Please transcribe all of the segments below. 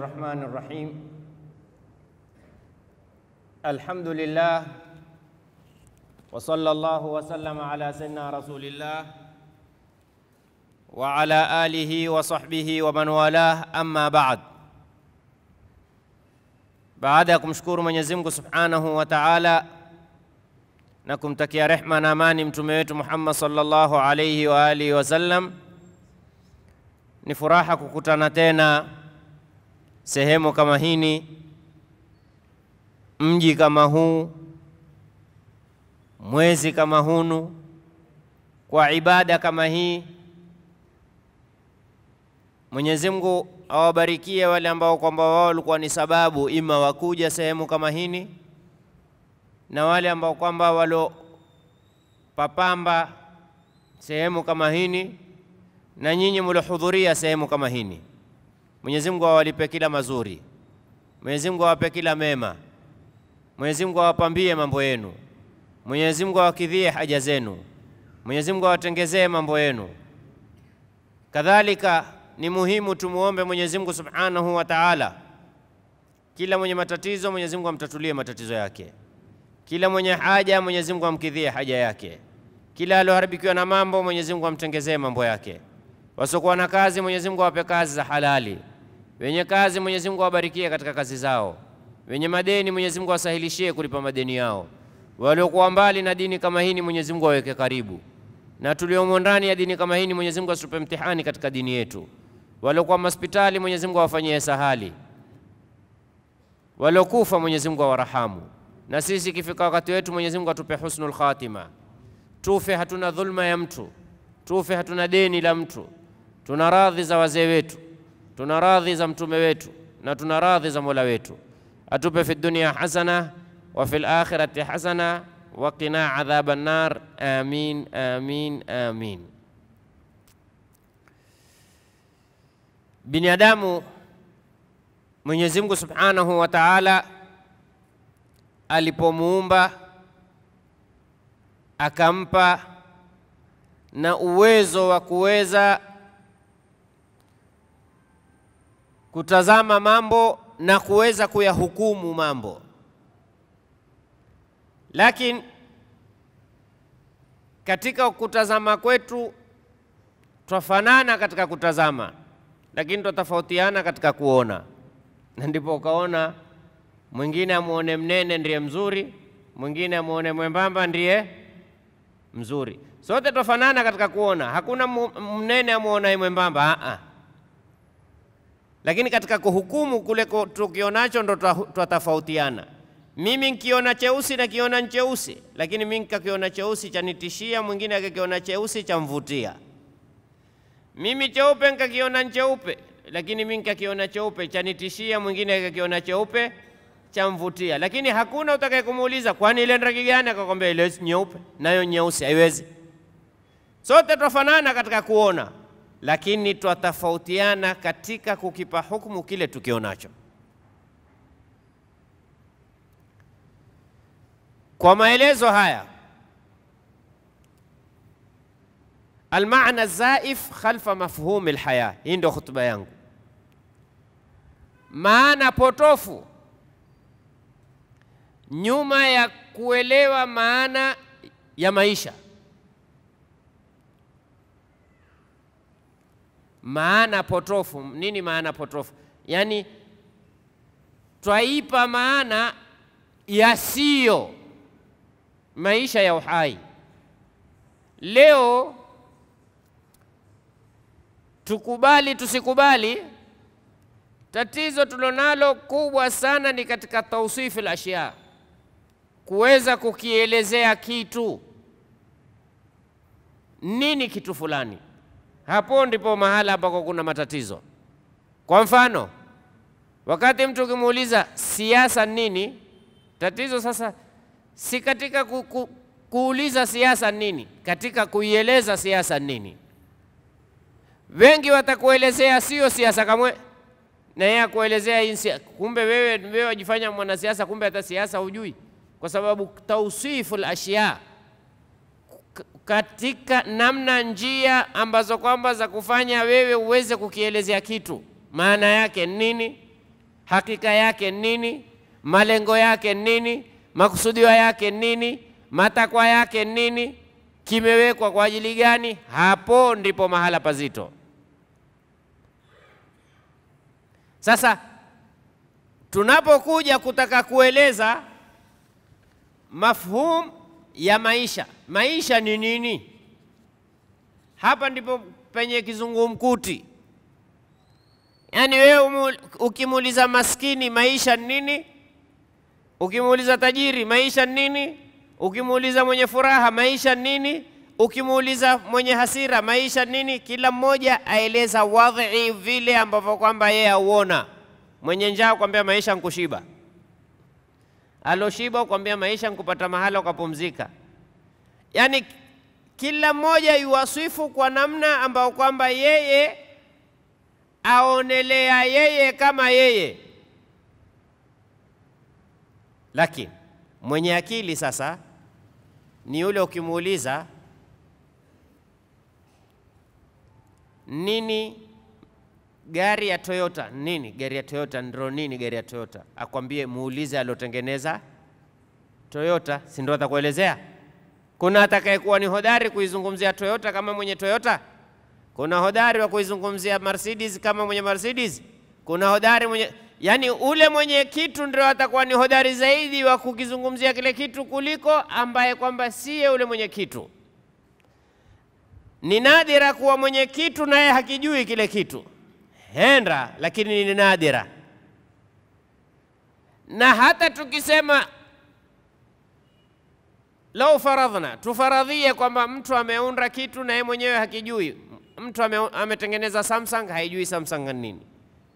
الرحمن الرحيم الحمد لله وصلى الله وسلم على سيدنا رسول الله وعلى آله وصحبه ومن والاه أما بعد بعدكم شكور من يزمك سبحانه وتعالى نكم تكيا رحمة نامان امتميت محمد صلى الله عليه وآله وسلم نفراحك كتنا تينا sehemu kama hini, mji kama huu, mwezi kama hunu, kwa ibada kama hii. Mwenyezi Mungu awabarikie wale ambao kwamba wao walikuwa ni sababu ima wakuja sehemu kama hini na wale ambao kwamba walopapamba sehemu kama hini na nyinyi mliohudhuria sehemu kama hini. Mwenyezi Mungu awalipe kila mazuri, Mwenyezi Mungu awape kila mema, Mwenyezi Mungu awapambie mambo yenu, Mwenyezi Mungu awakidhie haja zenu, Mwenyezi Mungu awatengezee mambo yenu. Kadhalika ni muhimu tumuombe Mwenyezi Mungu Subhanahu wa Ta'ala, kila mwenye matatizo Mwenyezi Mungu amtatulie matatizo yake, kila mwenye haja Mwenyezi Mungu amkidhie haja yake, kila alioharibikiwa na mambo Mwenyezi Mungu amtengezee mambo yake, wasiokuwa na kazi Mwenyezi Mungu awape kazi za halali. Wenye kazi Mwenyezi Mungu awabarikie katika kazi zao, wenye madeni Mwenyezi Mungu awasahilishie kulipa madeni yao, waliokuwa mbali na dini kama hii Mwenyezi Mungu aweke karibu, na tuliomo ndani ya dini kama hii Mwenyezi Mungu asitupe mtihani katika dini yetu. Waliokuwa hospitali Mwenyezi Mungu awafanyie sahali, waliokufa Mwenyezi Mungu awarahamu, na sisi ikifika wakati wetu Mwenyezi Mungu atupe husnul khatima, tufe hatuna dhulma ya mtu, tufe hatuna deni la mtu, tuna radhi za wazee wetu tuna radhi za mtume wetu na tuna radhi za mola wetu, atupe fi dunia hasana wa fil akhirati hasana wa qina adhaban nar. Amin, amin, amin. Binadamu, Mwenyezi Mungu subhanahu wa taala alipomuumba akampa na uwezo wa kuweza kutazama mambo na kuweza kuyahukumu mambo, lakini katika kutazama kwetu twafanana katika kutazama, lakini twatofautiana katika kuona, na ndipo ukaona mwingine amuone mnene ndiye mzuri, mwingine amuone mwembamba ndiye mzuri. Sote twafanana katika kuona, hakuna mnene amuonaye mwembamba. Aa lakini katika kuhukumu kule tukionacho ndo twatofautiana. Mimi nkiona cheusi na kiona ncheusi, lakini mimi nikakiona cheusi chanitishia, mwingine akakiona cheusi chamvutia. Mimi cheupe nkakiona ncheupe, lakini mimi nikakiona cheupe chanitishia, mwingine akakiona cheupe chamvutia. Lakini hakuna utakaye kumuuliza kwani ile rangi gani, akakwambia ile nyeupe, nayo nyeusi, haiwezi. Sote twafanana katika kuona lakini twatofautiana katika kukipa hukumu kile tukionacho. Kwa maelezo haya, almana zaif khalfa mafhumi alhaya, hii ndio hutuba yangu. Maana potofu nyuma ya kuelewa maana ya maisha maana potofu. Nini maana potofu? Yaani twaipa maana yasiyo maisha ya uhai. Leo tukubali tusikubali, tatizo tulonalo kubwa sana ni katika tausifu la ashya kuweza kukielezea kitu nini kitu fulani hapo ndipo mahala ambako kuna matatizo. Kwa mfano, wakati mtu ukimuuliza siasa nini, tatizo sasa si katika ku, ku, kuuliza siasa nini, katika kuieleza siasa nini. Wengi watakuelezea sio siasa kamwe, na yeye akuelezea kumbe wewe wewe wajifanya mwanasiasa, kumbe hata siasa hujui, kwa sababu tausiful ashyaa katika namna njia ambazo kwamba za kufanya wewe uweze kukielezea kitu, maana yake nini, hakika yake nini, malengo yake nini, makusudio yake nini, matakwa yake nini, kimewekwa kwa ajili gani. Hapo ndipo mahala pazito. Sasa tunapokuja kutaka kueleza mafhumu ya maisha Maisha ni nini? Hapa ndipo penye kizungumkuti. Yaani wewe ukimuuliza maskini maisha ni nini, ukimuuliza tajiri maisha ni nini, ukimuuliza mwenye furaha maisha ni nini, ukimuuliza mwenye hasira maisha nini, kila mmoja aeleza wadhi vile ambavyo kwamba yeye auona. Mwenye njaa kwambia maisha nkushiba, aloshiba kwambia maisha nkupata mahala ukapumzika yani kila mmoja yuwasifu kwa namna ambayo kwamba yeye aonelea yeye kama yeye. Lakini mwenye akili sasa ni yule ukimuuliza nini gari ya Toyota nini, gari ya Toyota ndro nini, gari ya Toyota, akwambie muulize aliotengeneza Toyota, si ndo atakuelezea. Kuna atakayekuwa ni hodari kuizungumzia Toyota kama mwenye Toyota? Kuna hodari wa kuizungumzia Mercedes kama mwenye Mercedes? Kuna hodari mwenye yani, ule mwenye kitu ndio atakuwa ni hodari zaidi wa kukizungumzia kile kitu kuliko ambaye kwamba siye ule mwenye kitu. Ni nadira kuwa mwenye kitu naye hakijui kile kitu henda, lakini ni nadira. Na hata tukisema lau faradhna, tufaradhie kwamba mtu ameunda kitu na yeye mwenyewe hakijui. Mtu ame, ametengeneza Samsung haijui Samsung ni nini.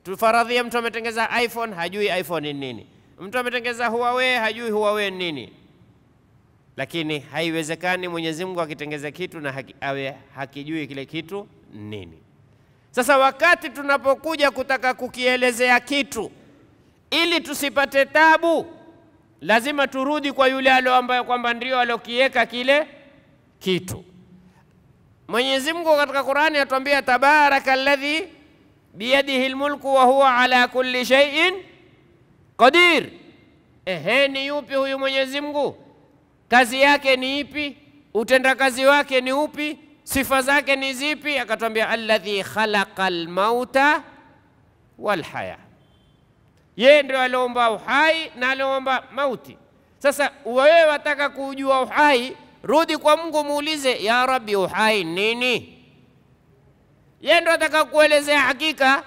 Tufaradhie mtu ametengeneza iPhone hajui iPhone ni nini. Mtu ametengeneza Huawei hajui Huawei ni nini. Lakini haiwezekani Mwenyezi Mungu akitengeza kitu na haki, awe hakijui kile kitu nini. Sasa wakati tunapokuja kutaka kukielezea kitu ili tusipate tabu lazima turudi kwa yule alo ambaye kwamba ndio alokiweka kile kitu. Mwenyezi Mungu katika Qur'ani atuambia tabaraka alladhi biyadihi almulku wa huwa ala kulli shay'in qadir. Ehe, ni yupi huyu Mwenyezi Mungu? Kazi yake ni ipi? Utendakazi wake ni upi? Sifa zake ni zipi? Akatwambia alladhi khalaka almauta walhaya yeye ndio aliomba uhai na aliomba mauti. Sasa wewe wataka kujua uhai, rudi kwa Mungu muulize, ya Rabbi, uhai nini? Yeye ndio ataka kuelezea hakika,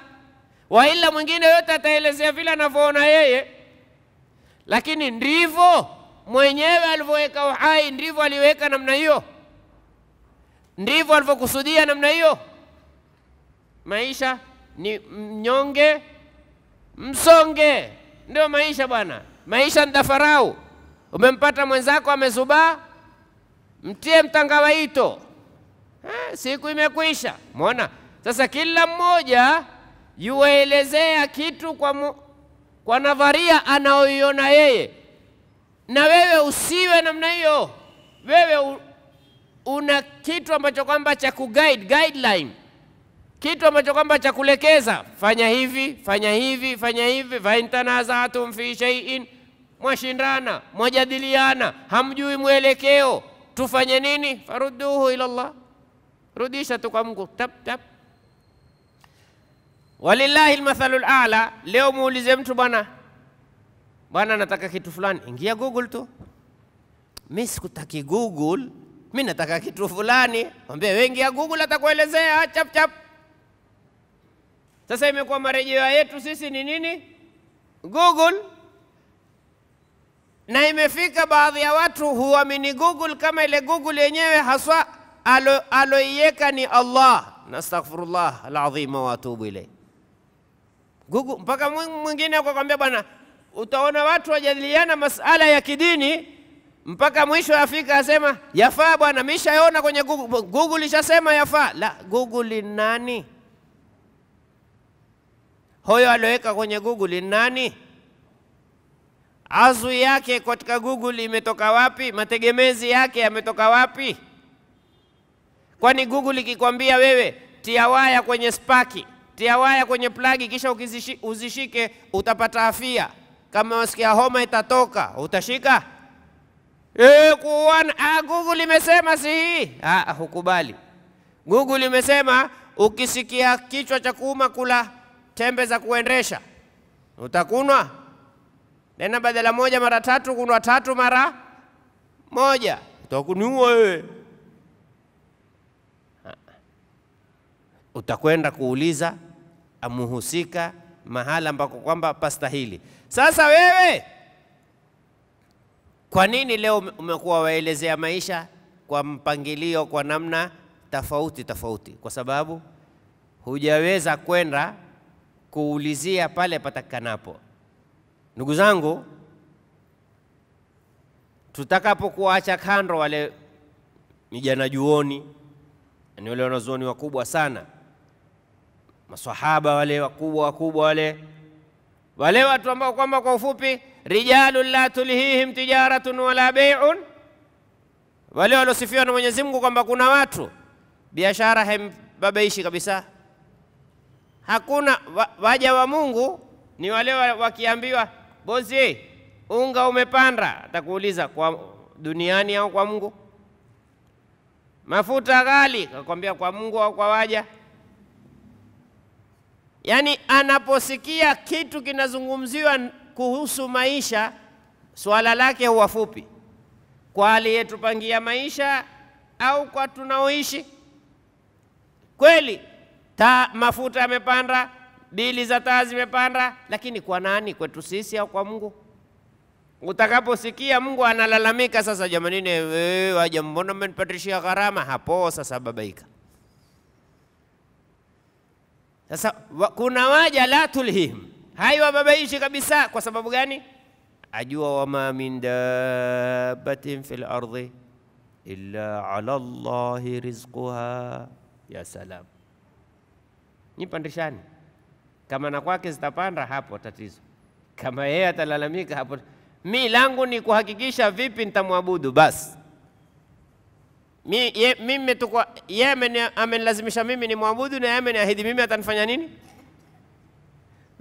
waila mwingine yote ataelezea vile anavyoona yeye, lakini ndivyo mwenyewe alivyoweka uhai, ndivyo aliweka namna hiyo, ndivyo alivyokusudia namna hiyo. Maisha ni mnyonge msonge. Ndio maisha bwana, maisha ndafarau Umempata mwenzako amezubaa, mtie mtangawaito, eh, siku imekwisha. Mwona sasa, kila mmoja yuwaelezea kitu kwa, mu, kwa nadharia anaoiona yeye, na wewe usiwe namna hiyo. Wewe u, una kitu ambacho kwamba cha guide guideline kitu ambacho kwamba cha kulekeza, fanya hivi fanya hivi fanya hivi. faintanazatum fi shay'in, mwashindana mwajadiliana, hamjui mwelekeo, tufanye nini? farudduhu ila Allah, rudisha tu kwa Mungu tap tap. Walillahi almathalu ala. Leo muulize mtu bwana, bwana, nataka kitu fulani, ingia Google tu. Mi sikutaki Google, mi nataka kitu fulani. Mwambie wengi ya Google, atakuelezea chap chap. Sasa imekuwa marejeo yetu sisi ni nini? Google. Na imefika baadhi ya watu huamini Google kama ile Google yenyewe haswa alo, ni Allah. Nastaghfirullah alazim wa atubu ile Google mpaka mwingine akakwambia bwana, utaona watu wajadiliana masala ya kidini mpaka mwisho afika asema yafaa bwana, mishaona kwenye Google, Google ishasema yafaa. La, Google ni nani? huyo alioweka kwenye Google ni nani? Azu yake katika Google imetoka wapi? Mategemezi yake yametoka wapi? Kwani Google ikikwambia wewe tia waya kwenye spaki, tia waya kwenye plagi, kisha uzishike utapata afia. Kama wasikia homa itatoka, utashika Eh, kuona ah, Google imesema si hii. Ah, hukubali. Google imesema ukisikia kichwa cha kuuma kula tembe za kuendesha utakunwa, nena badala moja mara tatu, kunwa tatu mara moja, utakuniua wewe. Utakwenda kuuliza amuhusika mahala ambako kwamba pastahili. Sasa wewe, kwa nini leo umekuwa waelezea maisha kwa mpangilio, kwa namna tofauti tofauti? Kwa sababu hujaweza kwenda kuulizia pale patakikanapo. Ndugu zangu, tutakapokuacha kando wale vijana juoni, ni wale wanazuoni wakubwa sana, maswahaba wale wakubwa wakubwa wale wale watu ambao kwamba kwa ufupi rijalun la tulhihim tijaratun wala bai'un, wale waliosifiwa na Mwenyezi Mungu kwamba kuna watu biashara haimbabaishi kabisa hakuna waja wa Mungu ni wale wakiambiwa bosi, unga umepanda, atakuuliza kwa duniani au kwa Mungu? Mafuta ghali, akakwambia kwa Mungu au kwa waja? Yaani anaposikia kitu kinazungumziwa kuhusu maisha, swala lake huwa fupi, kwa aliyetupangia maisha au kwa tunaoishi kweli ta, mafuta yamepanda, bili za taa zimepanda, lakini kwa nani? Kwetu sisi au kwa Mungu? Utakaposikia Mungu analalamika sasa, jamanini, wewe waja, mbona mmenipatishia gharama? Hapo sasa babaika. Sasa kuna waja la tulhim, haiwababaishi kabisa. Kwa sababu gani? Ajua wama min dabbatin fil ardi illa ala Allahi rizquha. Ya salam nyipandishani. Kama na kwake zitapanda, hapo tatizo. Kama yeye atalalamika, hapo mi langu ni kuhakikisha vipi nitamwabudu basi. Mi, ye, tukwa, ye amenilazimisha mimi ni mwabudu na yeye ameniahidi mimi atanifanya nini?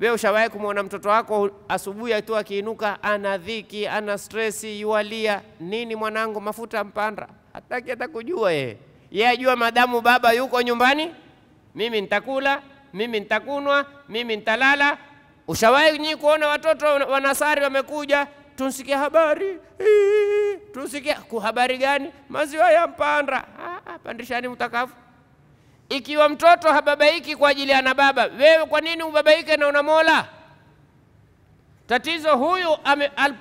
we ushawahi kumwona mtoto wako asubuhi tu akiinuka ana dhiki, ana stresi, yualia nini, mwanangu, mafuta mpanda? Hataki hata kujua yeye, ye ajua madamu baba yuko nyumbani mimi nitakula, mimi nitakunwa, mimi nitalala. Ushawahi nyi kuona watoto wanasari wamekuja, tunsikie habari tunsikie kuhabari gani? Maziwa ya mpanda. Ah, pandishani mtakafu. Ikiwa mtoto hababaiki kwa ajili ya na baba, wewe kwa nini ubabaike na Mola? Tatizo huyu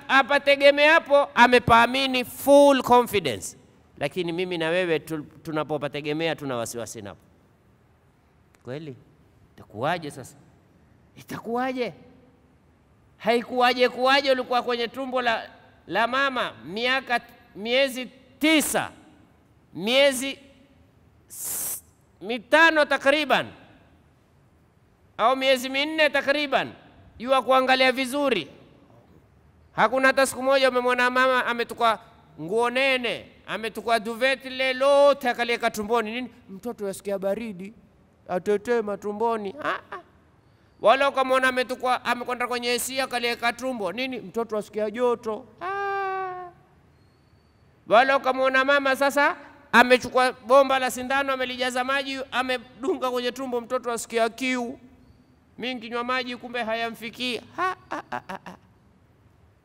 apategemeapo amepaamini full confidence, lakini mimi na wewe tunapopategemea tuna wasiwasi napo kweli, itakuwaje sasa? Itakuwaje? Haikuwaje kuwaje? Ulikuwa kwenye tumbo la, la mama miaka miezi tisa miezi mitano takriban au miezi minne takriban, jua kuangalia vizuri. Hakuna hata siku moja umemwona mama ametuka nguo nene, ametuka duveti lelote lote akalieka tumboni nini, mtoto yasikia baridi atetee matumboni. Aa, ah, ah. wala ukamwona ametukwa amekwenda kwenye hesia kalieka tumbo nini, mtoto asikia joto. Ah. wala ukamwona mama sasa amechukua bomba la sindano amelijaza maji amedunga kwenye tumbo, mtoto asikia kiu, mi nkinywa maji kumbe hayamfikii. Ha, ha, ha, ha.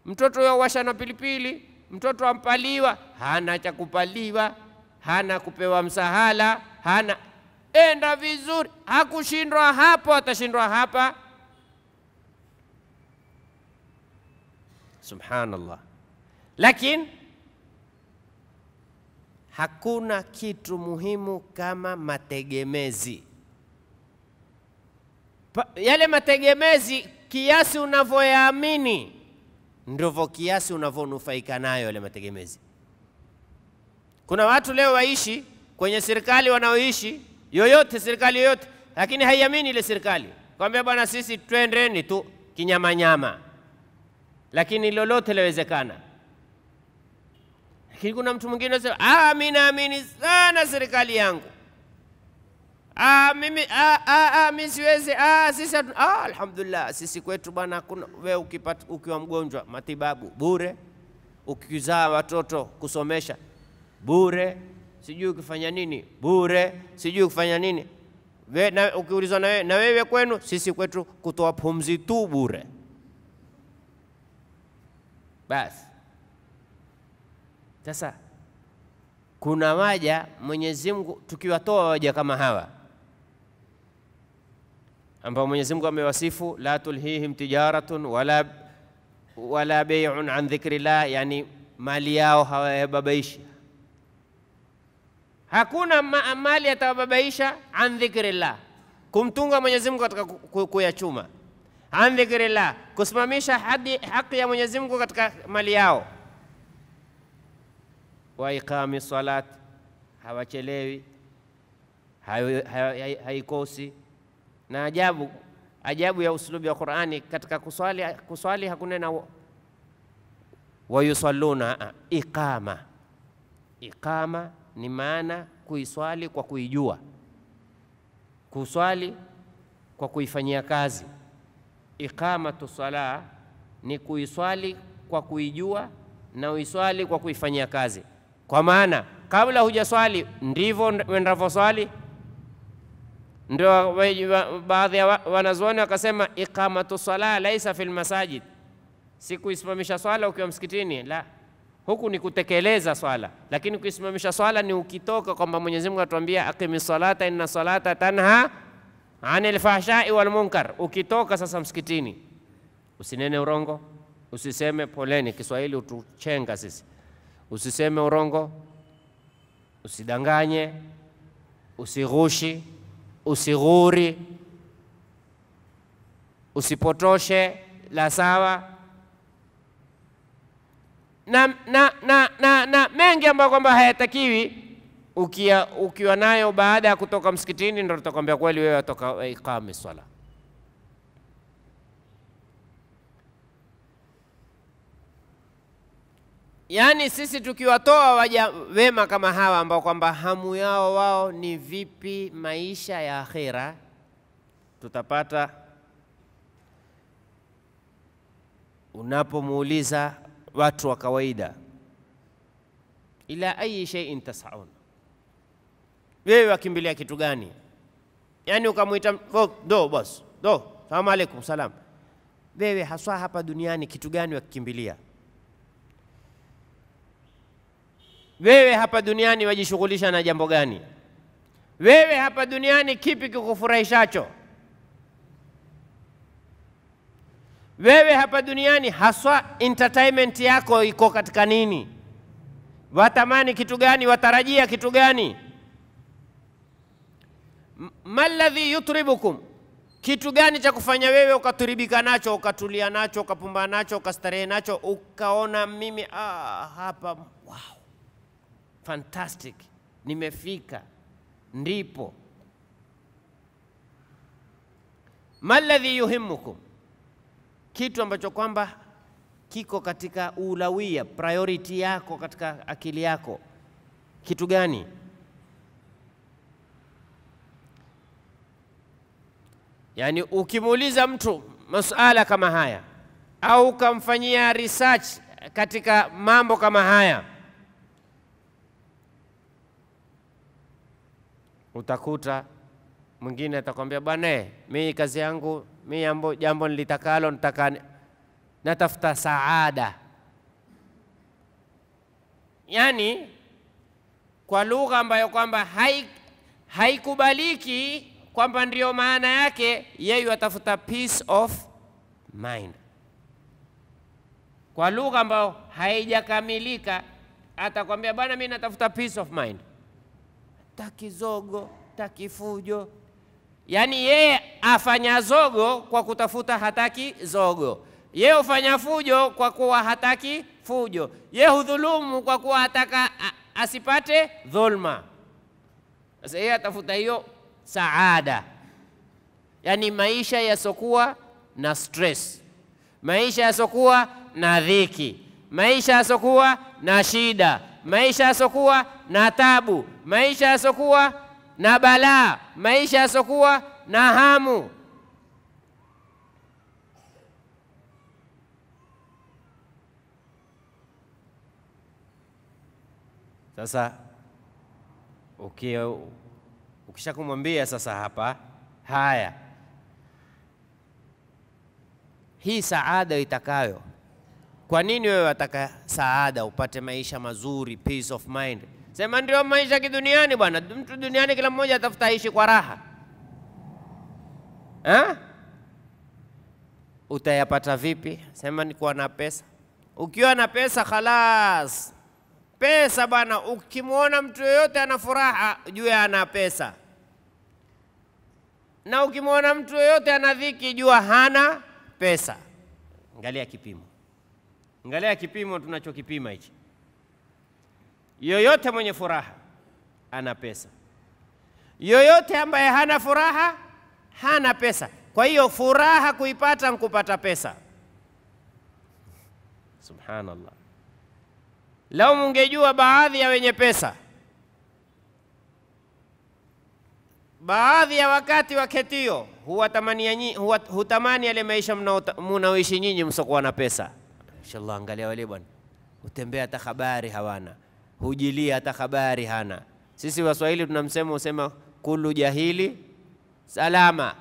Mtoto yawasha na pilipili, mtoto ampaliwa, hana cha kupaliwa, hana kupewa msahala, hana enda vizuri. Hakushindwa hapo, atashindwa hapa. Subhanallah. Lakini hakuna kitu muhimu kama mategemezi. Pa, yale mategemezi kiasi unavyoyaamini ndivyo kiasi unavyonufaika nayo yale mategemezi. Kuna watu leo waishi kwenye serikali wanaoishi yoyote, serikali yoyote, lakini haiamini ile serikali, kwambia bwana, sisi twendeni tu kinyamanyama, lakini lolote lawezekana. Lakini kuna mtu mwingine anasema ah, mimi naamini sana serikali yangu Ah, mimi ah, ah, ah, mimi siwezi ah, sisi ah, alhamdulillah sisi kwetu bwana kuna wewe ukipata ukiwa mgonjwa matibabu bure, ukizaa watoto kusomesha bure, sijui kufanya nini bure, sijui kufanya nini we, na, ukiulizwa na na wewe kwenu, sisi kwetu kutoa pumzi tu bure basi. Sasa kuna waja Mwenyezi Mungu, tukiwatoa waja kama hawa ambao Mwenyezi Mungu amewasifu la tulhihim tijaratun wala wala bay'un an dhikrillah, yani mali yao hawayababaishi Hakuna mali atawababaisha an dhikrillah, kumtunga Mwenyezi Mungu katika kuyachuma, an dhikrillah, kusimamisha hadi haki ya Mwenyezi Mungu katika mali yao, wa iqami salat, hawachelewi haikosi. Na ajabu ajabu ya uslubi wa Qur'ani katika kuswali, kuswali hakuna na wayusalluna iqama iqama ni maana kuiswali kwa kuijua, kuswali kwa kuifanyia kazi. Iqamatu sala ni kuiswali kwa kuijua na uiswali kwa kuifanyia kazi, kwa maana kabla hujaswali ndivyo wendavyoswali. Ndio baadhi ya wanazuoni wakasema iqamatu sala laisa fil masajid, si kuisimamisha swala ukiwa msikitini la huku ni kutekeleza swala, lakini kuisimamisha swala ni ukitoka, kwamba Mwenyezi Mungu atuambia aqimi salata inna salata tanha anil fahshai wal munkar. Ukitoka sasa msikitini, usinene urongo, usiseme poleni. Kiswahili utuchenga sisi, usiseme urongo, usidanganye, usighushi, usighuri, usipotoshe la sawa na, na, na, na, na mengi ambayo kwamba hayatakiwi ukia, ukiwa nayo baada ya kutoka msikitini, ndo tutakwambia kweli wewe watoka eh, iqami swala. Yaani sisi tukiwatoa waja wema kama hawa ambao kwamba hamu yao wao ni vipi maisha ya akhera, tutapata unapomuuliza watu wa kawaida. Ila ayi shay'in tasaun, wewe wakimbilia kitu gani? yani ukamwita oh, do bos do, salamu alaikum salam, wewe haswa hapa duniani kitu gani wakikimbilia? Wewe hapa duniani wajishughulisha na jambo gani? Wewe hapa duniani kipi kikufurahishacho? Wewe hapa duniani haswa entertainment yako iko katika nini? Watamani kitu gani? Watarajia kitu gani? Maladhi yutribukum, kitu gani cha kufanya wewe ukaturibika nacho ukatulia nacho ukapumba nacho ukastarehe nacho ukaona mimi ah, hapa wow, fantastic, nimefika ndipo. Maladhi yuhimukum kitu ambacho kwamba kiko katika ulawia priority yako katika akili yako, kitu gani? Yaani ukimuuliza mtu masuala kama haya au ukamfanyia research katika mambo kama haya, utakuta mwingine atakwambia bwana, eh, mimi kazi yangu mi jambo, jambo nilitakalo nataka natafuta saada, yani kwa lugha ambayo kwamba haikubaliki hai kwamba ndiyo maana yake yeye atafuta peace of mind kwa lugha ambayo haijakamilika, atakwambia bwana, mi natafuta peace of mind, takizogo takifujo yaani yeye afanya zogo kwa kutafuta hataki zogo, yeye ufanya fujo kwa kuwa hataki fujo, yeye hudhulumu kwa kuwa hataka asipate dhulma. Sasa yeye atafuta hiyo saada, yaani maisha yasokuwa na stress, maisha yasokuwa na dhiki, maisha yasokuwa na shida, maisha yasokuwa na tabu, maisha yasokuwa na balaa, maisha yasokuwa na hamu. Sasa ukisha kumwambia sasa hapa haya, hii saada itakayo. Kwa nini wewe wataka saada, upate maisha mazuri, peace of mind? Sema ndio maisha kiduniani bwana. Mtu duniani kila mmoja atafuta aishi kwa raha ha? Utayapata vipi? Sema ni kuwa na pesa. Ukiwa na pesa khalas, pesa bwana. Ukimwona mtu yoyote ana furaha, jua ana pesa, na ukimwona mtu yoyote ana dhiki, jua hana pesa. Angalia kipimo, angalia kipimo tunachokipima hichi Yoyote mwenye furaha ana pesa, yoyote ambaye hana furaha hana pesa. Kwa hiyo furaha kuipata nkupata pesa. Subhanallah, lau mungejua baadhi ya wenye pesa, baadhi ya wakati waketio huwatamani hutamani yale maisha munaoishi nyinyi msokuwa na pesa. Inshallah, angalia wale bwana, utembea hata habari hawana hujili hata habari hana. Sisi Waswahili tuna usema kulu jahili salama.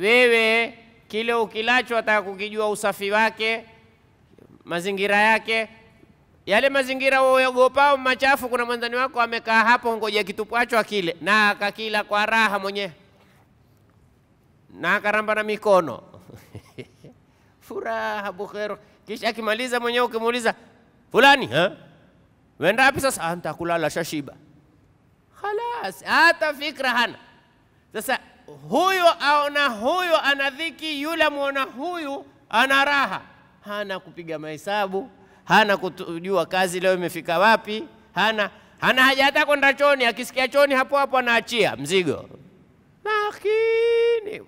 Wewe kile ukilacho wataka kukijua usafi wake, mazingira yake, yale mazingira uogopao machafu. Kuna mwenzani wako amekaa hapo, ngoja kitupwacho akile na akakila kwa raha mwenyewe na akaramba na mikono furaha bukheru, kisha akimaliza mwenyewe ukimuuliza fulani eh? wenda Wendapi sasa? Antakulala ah, shashiba, khalas, hata fikra hana. Sasa huyo aona huyo ana dhiki, yule amwona huyu ana raha, hana kupiga mahesabu, hana kujua kazi leo imefika wapi, hana hana haja hata kwenda choni. Akisikia choni hapo hapo anaachia mzigo, lakini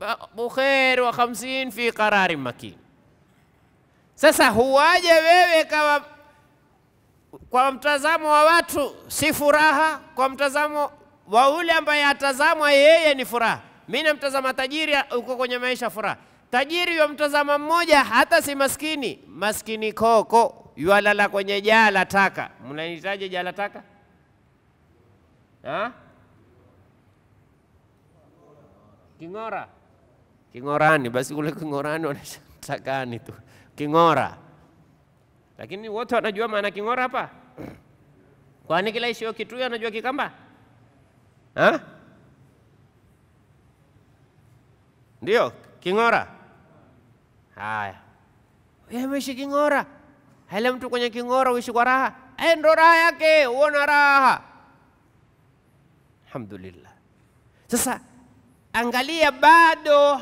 ah, bukheri wa 50 fi qarari makini sasa huwaje wewe kawa, kwa mtazamo wa watu si furaha, kwa mtazamo wa ule ambaye atazamwa yeye ni furaha. Mimi namtazama tajiri uko kwenye maisha furaha, tajiri wa mtazama mmoja hata si maskini, maskini koko yualala kwenye jala taka. Mnanitaje jala taka ha? King'ora, king'orani. Basi kule king'orani wanashatakani tu king'ora, lakini wote wanajua maana king'ora hapa? Kwani kila isio Kituya anajua Kikamba ha? Ndio king'ora. Haya, wewe king'ora, hela mtu kwenye king'ora uishi kwa raha, eh, ndo raha yake, uona raha. Alhamdulillah. Sasa angalia, bado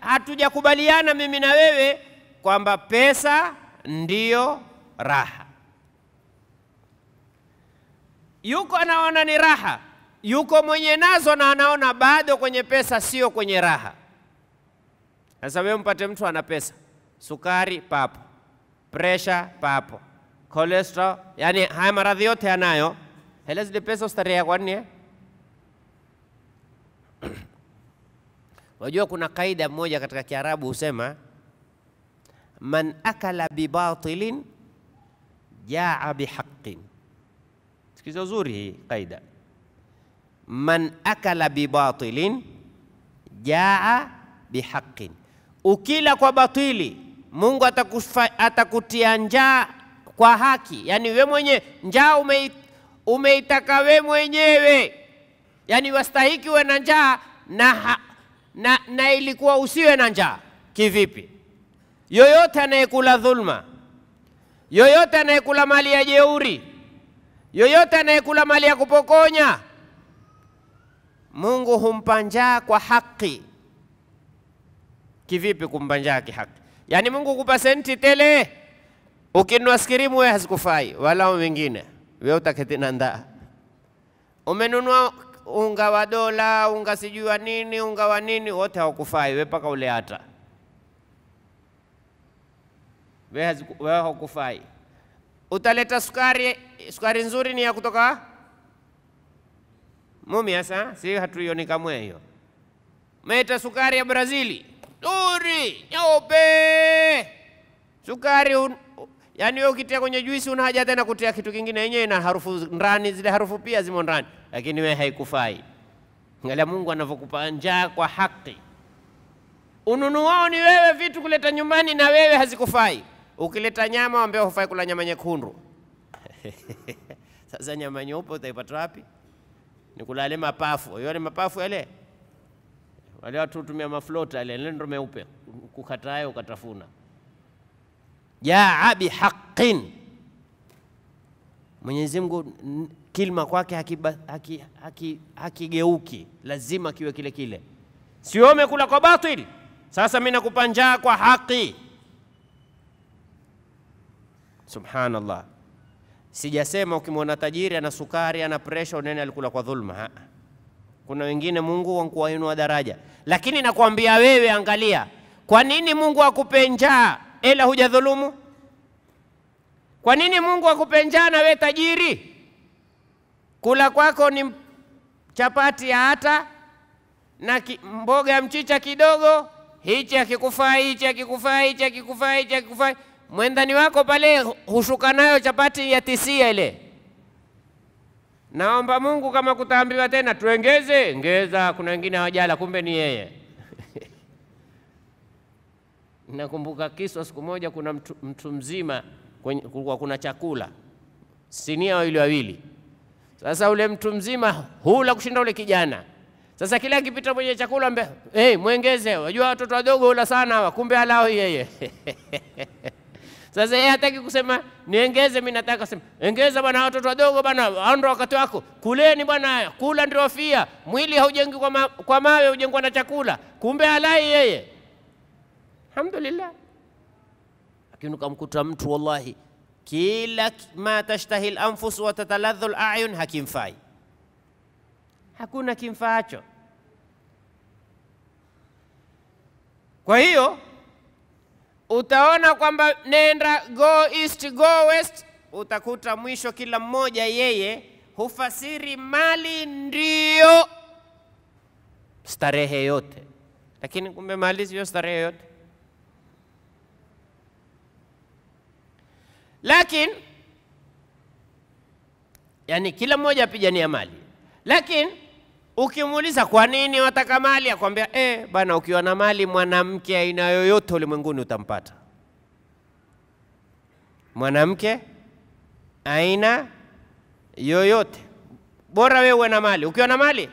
hatujakubaliana mimi na wewe kwamba pesa ndiyo raha. Yuko anaona ni raha, yuko mwenye nazo na anaona bado kwenye pesa sio kwenye raha. Sasa wewe mpate mtu ana pesa, sukari papo, presha papo, cholesterol, yani haya maradhi yote anayo, hela zile pesa ustarehe kwa nini Wajua kuna kaida moja katika Kiarabu husema man akala bibatilin jaa bihaqin. Sikiza uzuri hii kaida, man akala bibatilin jaa bihaqin, ukila kwa batili Mungu atakufa, atakutia njaa kwa haki, yani we mwenye njaa umeitaka we mwenyewe, yani wastahiki we na njaa na, na, na ilikuwa usiwe na njaa kivipi? yoyote anayekula dhulma, yoyote anayekula mali ya jeuri, yoyote anayekula mali ya kupokonya, Mungu humpa njaa kwa haki. Kivipi kumpa njaa kihaki? Yaani Mungu kupa senti tele, ukinwa skirimu wewe hazikufai wala wengine wewe utaketi na ndaa. Umenunua unga wa dola, unga sijui wa nini, unga wa nini, wote hawakufai wewe, mpaka ule hata wewe hukufai. Utaleta sukari, sukari nzuri ni ya kutoka Mumia, sa si hatuioni kamwe hiyo. Meta sukari ya Brazili nzuri nyeupe, sukari un, yani wewe ukitia kwenye juisi una haja tena kutia kitu kingine, yenyewe na harufu ndani, zile harufu pia zimo ndani, lakini wewe haikufai. Angalia Mungu anavyokupa njaa kwa haki. Ununuao ni wewe vitu kuleta nyumbani na wewe hazikufai. Ukileta nyama waambia hufai kula nyama nyekundu. Sasa nyama nyeupe utaipata wapi? Ni kula yale mapafu, yale mapafu yale wale watu hutumia maflota yale, yale ndio meupe, kukatayo ukatafuna. Jaa bihaqin, Mwenyezi Mungu kilma kwake hakigeuki, haki, haki, haki lazima kiwe kile kile, sio umekula kwa batili. Sasa mimi nakupa njaa kwa haki. Subhanallah, sijasema ukimwona tajiri ana sukari ana presha unene alikula kwa dhulma. Ha. Kuna wengine Mungu wankuwainua daraja, lakini nakwambia wewe, angalia, kwa nini Mungu akupe njaa ila hujadhulumu? Kwa nini Mungu akupe njaa na wewe tajiri, kula kwako ni chapati ya hata na ki, mboga ya mchicha kidogo, hichi akikufaa, hichi akikufaa, hichi akikufaa, hichi akikufaa mwendani wako pale hushuka nayo chapati ya tisia ile. Naomba Mungu kama kutaambiwa tena tuengeze, ngeza. Kuna wengine hawajala, kumbe ni yeye. Nakumbuka kiswa siku moja, kuna mtu, mtu mzima kulikuwa kuna chakula sinia wawili wawili. Sasa ule mtu mzima hula kushinda ule kijana. Sasa kila akipita mwenye chakula ambe, hey, mwengeze. Wajua watoto wadogo hula sana hawa, kumbe alao yeye Sasa yeye hataki kusema niongeze, mimi nataka sema ongeza bwana, watoto wadogo bwana, hao wakati wako, kuleni bwana, kula ndio afia. Mwili haujengi kwa, ma, kwa mawe, hujengwa na chakula. Kumbe alai yeye, alhamdulillah. Lakini ukamkuta mtu wallahi, kila ma tashtahi al-anfus wa tataladhu al-ayun, hakimfai, hakuna kimfaacho. Kwa hiyo utaona kwamba nenda go east go west, utakuta mwisho kila mmoja yeye hufasiri mali ndiyo starehe yote, lakini kumbe mali siyo starehe yote. Lakini yani kila mmoja apigania mali, lakini Ukimuuliza kwa nini wataka mali, akwambia eh, bana, ukiwa na mali mwanamke aina yoyote ulimwenguni utampata. Mwanamke aina yoyote, bora wewe uwe na mali. Ukiwa na mali,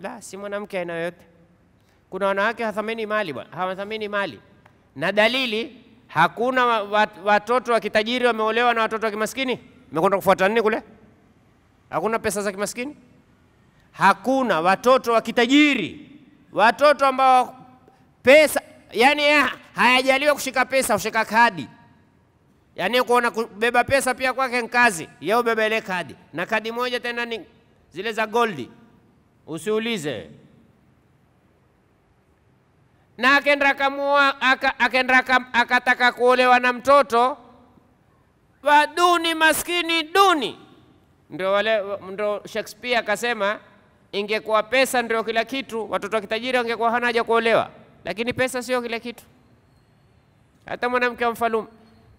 la, si mwanamke aina yoyote. Kuna wanawake hathamini mali bwana, hawathamini mali, na dalili hakuna watoto wa kitajiri wameolewa na watoto wa kimaskini. Mekwenda kufuata nini kule? Hakuna pesa za kimaskini hakuna watoto wa kitajiri, watoto ambao pesa yani eh, hayajaliwa kushika pesa, kushika kadi yani kuona kubeba pesa pia kwake nkazi yeye, ubeba ile kadi na kadi moja tena ni zile za goldi, usiulize. Na akenda akamua akenda akataka kuolewa na mtoto wa duni, maskini duni, ndio wale ndio Shakespeare akasema ingekuwa pesa ndio kila kitu, watoto wa kitajiri wangekuwa hana haja kuolewa, lakini pesa sio kila kitu. Hata mwanamke wa mfalume,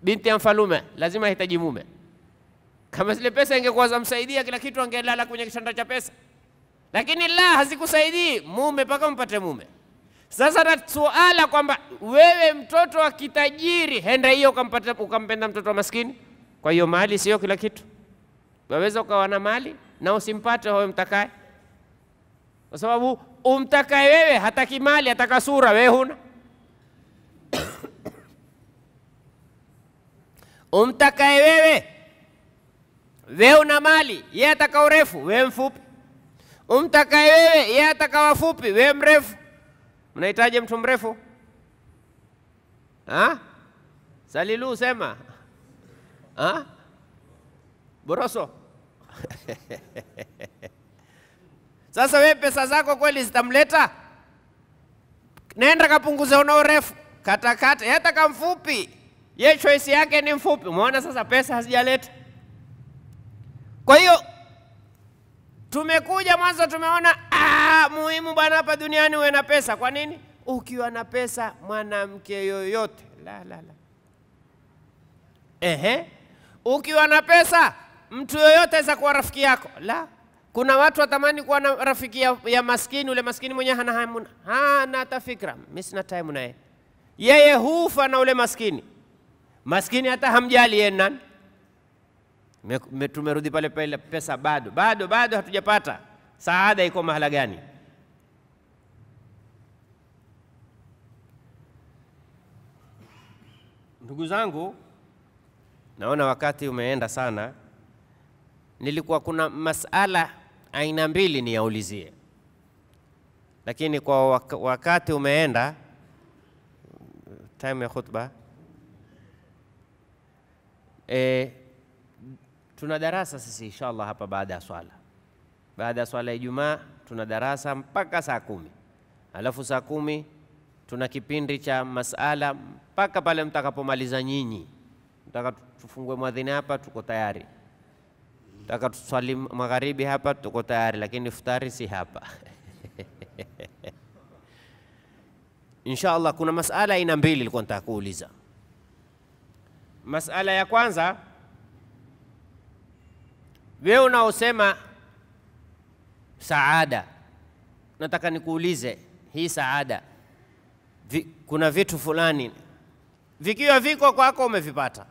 binti ya mfalume lazima ahitaji mume. Kama zile pesa ingekuwa zamsaidia kila kitu, angelala kwenye kitanda cha pesa, lakini la, hazikusaidii mume mpaka mpate mume. Sasa na suala kwamba wewe mtoto wa kitajiri henda hiyo ukampata ukampenda mtoto wa maskini. Kwa hiyo mali sio kila kitu, waweza ukawa na mali na usimpate wewe mtakaye kwa sababu umtakae wewe hataki mali, ataka sura, wewe huna umtakae wewe wewe una mali, yeye ataka urefu, wewe mfupi. Umtakae wewe, yeye ataka wafupi, wewe mrefu. Mnahitaji mtu mrefu ha? Salilu sema ha? Boroso Sasa wewe pesa zako kweli zitamleta? Nenda kapunguze una urefu, katakata, hata kama mfupi. Ye choice yake ni mfupi. Umeona sasa pesa hazijaleta. Kwa hiyo tumekuja mwanzo tumeona aa, ah, muhimu bwana hapa duniani uwe na pesa. Kwa nini? Ukiwa na pesa mwanamke yoyote la, la, la. Ehe, ukiwa na pesa mtu yoyote aweza kuwa rafiki yako la kuna watu watamani kuwa na rafiki ya, ya maskini, ule maskini mwenyewe hana, hana, hana hata fikra, misina taimu time naye. Yeye hufa na ule maskini, maskini hata hamjali yeye nani. Tumerudi pale pale, pesa bado bado bado hatujapata. Saada iko mahala gani? Ndugu zangu, naona wakati umeenda sana. Nilikuwa kuna masala aina mbili yaulizie lakini kwa wakati umeenda, time ya khutba. E, tuna darasa sisi inshallah hapa baada ya swala, baada ya swala ya Ijumaa tuna darasa mpaka saa kumi alafu saa kumi tuna kipindi cha masala mpaka pale mtakapomaliza nyinyi, mtaka tufungue mwadhini hapa, tuko tayari taka tuswali magharibi hapa, tuko tayari, lakini iftari si hapa insha Allah. Kuna masala aina mbili nilikuwa nataka kuuliza. Masala ya kwanza, wewe unaosema saada, nataka nikuulize hii saada vi, kuna vitu fulani vikiwa viko kwako umevipata,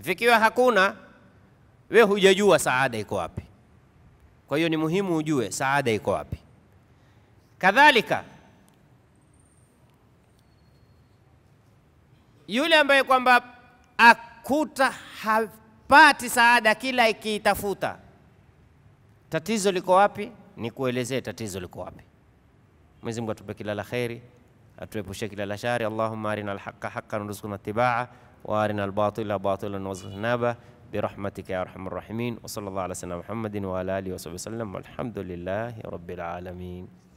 vikiwa hakuna we hujajua saada iko wapi. Kwa hiyo ni muhimu ujue saada iko wapi. Kadhalika yule ambaye kwamba akuta hapati saada kila ikiitafuta, tatizo liko wapi? ni kuelezea tatizo liko wapi. Mwenyezi Mungu atupe kila la kheri, atuepushe kila la shari. Allahumma arina alhaqa haqqan warzuqna tibaa wa arina albatila batilan warzuqna برحمتك يا أرحم الراحمين وصلى الله على سيدنا محمد وعلى آله وصحبه وسلم والحمد لله رب العالمين